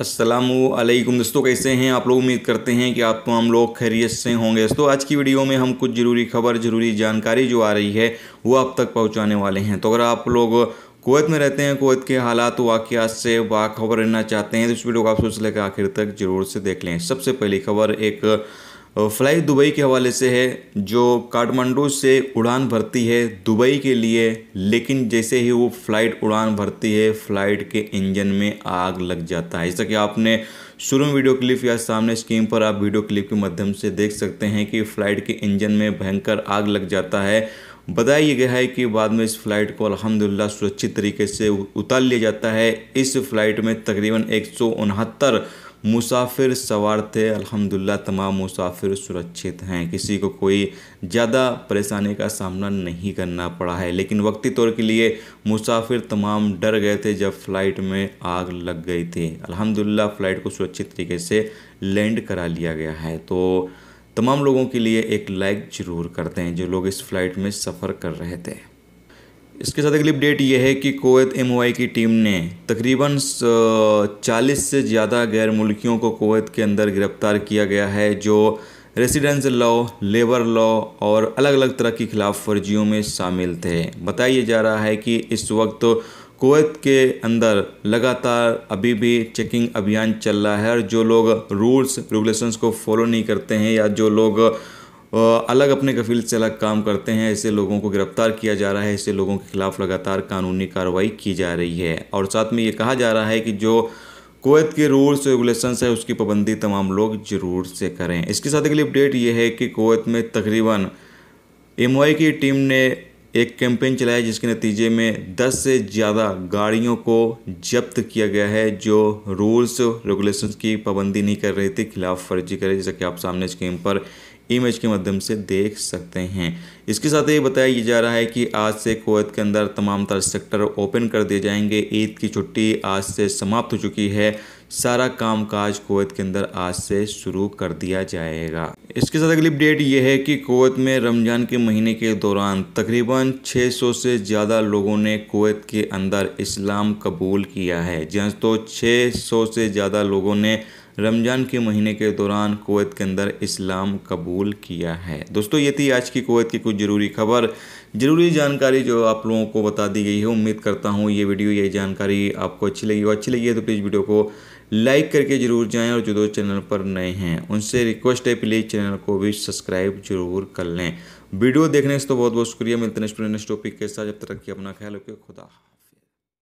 असलम दोस्तों कैसे हैं आप लोग उम्मीद करते हैं कि आप तमाम तो लोग खैरियत से होंगे दोस्तों आज की वीडियो में हम कुछ ज़रूरी खबर ज़रूरी जानकारी जो आ रही है वो आप तक पहुंचाने वाले हैं तो अगर आप लोग कुवैत में रहते हैं कुवैत के हालात वाक़ात से बाखबर रहना चाहते हैं तो इस वीडियो को आप सोच लेकर आखिर तक ज़रूर से देख लें सबसे पहली खबर एक फ्लाई दुबई के हवाले से है जो काठमांडू से उड़ान भरती है दुबई के लिए लेकिन जैसे ही वो फ्लाइट उड़ान भरती है फ्लाइट के इंजन में आग लग जाता है जैसा कि आपने शुरू में वीडियो क्लिप या सामने स्क्रीन पर आप वीडियो क्लिप के माध्यम से देख सकते हैं कि फ़्लाइट के इंजन में भयंकर आग लग जाता है बताया गया है कि बाद में इस फ़्लाइट को अलहमदिल्ला सुरक्षित तरीके से उतार लिया जाता है इस फ्लाइट में तकरीबन एक मुसाफिर सवार थे अल्हम्दुलिल्लाह तमाम मुसाफिर सुरक्षित हैं किसी को कोई ज़्यादा परेशानी का सामना नहीं करना पड़ा है लेकिन वक्ती तौर के लिए मुसाफिर तमाम डर गए थे जब फ़्लाइट में आग लग गई थी अल्हम्दुलिल्लाह फ़्लाइट को सुरक्षित तरीके से लैंड करा लिया गया है तो तमाम लोगों के लिए एक लाइक ज़रूर करते हैं जो लोग इस फ्लाइट में सफ़र कर रहे थे इसके साथ अगली अपडेट ये है कि कोवैत एम की टीम ने तकरीबन 40 से ज़्यादा गैर मुल्कियों को कोवैत के अंदर गिरफ्तार किया गया है जो रेसिडेंस लॉ लेबर लॉ और अलग अलग तरह की खिलाफ वर्जियों में शामिल थे बताया जा रहा है कि इस वक्त तो के अंदर लगातार अभी भी चेकिंग अभियान चल रहा है और जो लोग रूल्स रेगुलेशंस को फॉलो नहीं करते हैं या जो लोग अलग अपने कफील से अलग काम करते हैं ऐसे लोगों को गिरफ्तार किया जा रहा है ऐसे लोगों के खिलाफ लगातार कानूनी कार्रवाई की जा रही है और साथ में ये कहा जा रहा है कि जो कुवैत के रूल्स रेगुलेशंस है उसकी पाबंदी तमाम लोग जरूर से करें इसके साथ अगली अपडेट ये है कि कुवैत में तकरीबन एम की टीम ने एक कैंपेन चलाया जिसके नतीजे में 10 से ज़्यादा गाड़ियों को जब्त किया गया है जो रूल्स रेगुलेशन की पाबंदी नहीं कर रही थी खिलाफ फर्जी करे जैसा कि आप सामने स्क्रीन पर इमेज के माध्यम से देख सकते हैं इसके साथ ये बताया जा रहा है कि आज से कुवैत के अंदर तमाम तर सेक्टर ओपन कर दिए जाएंगे ईद की छुट्टी आज से समाप्त हो चुकी है सारा काम काज कुवैत के अंदर आज से शुरू कर दिया जाएगा इसके साथ अगली अपडेट ये है कि कुवैत में रमज़ान के महीने के दौरान तकरीबन 600 से ज़्यादा लोगों ने कुवैत के अंदर इस्लाम कबूल किया है जहाँ तो छः से ज़्यादा लोगों ने रमज़ान के महीने के दौरान कोवैत के अंदर इस्लाम कबूल किया है दोस्तों ये थी आज की कोवैत की कुछ ज़रूरी खबर ज़रूरी जानकारी जो आप लोगों को बता दी गई है उम्मीद करता हूँ ये वीडियो ये जानकारी आपको अच्छी लगी हो अच्छी लगी है तो प्लीज़ वीडियो को लाइक करके ज़रूर जाएं और जो दोस्त चैनल पर नए हैं उनसे रिक्वेस्ट है प्लीज़ चैनल को भी सब्सक्राइब जरूर कर लें वीडियो देखने से तो बहुत बहुत शुक्रिया मिलते हैं नेक्स्ट टॉपिक के साथ जब तक कि अपना ख्याल रखिए खुदा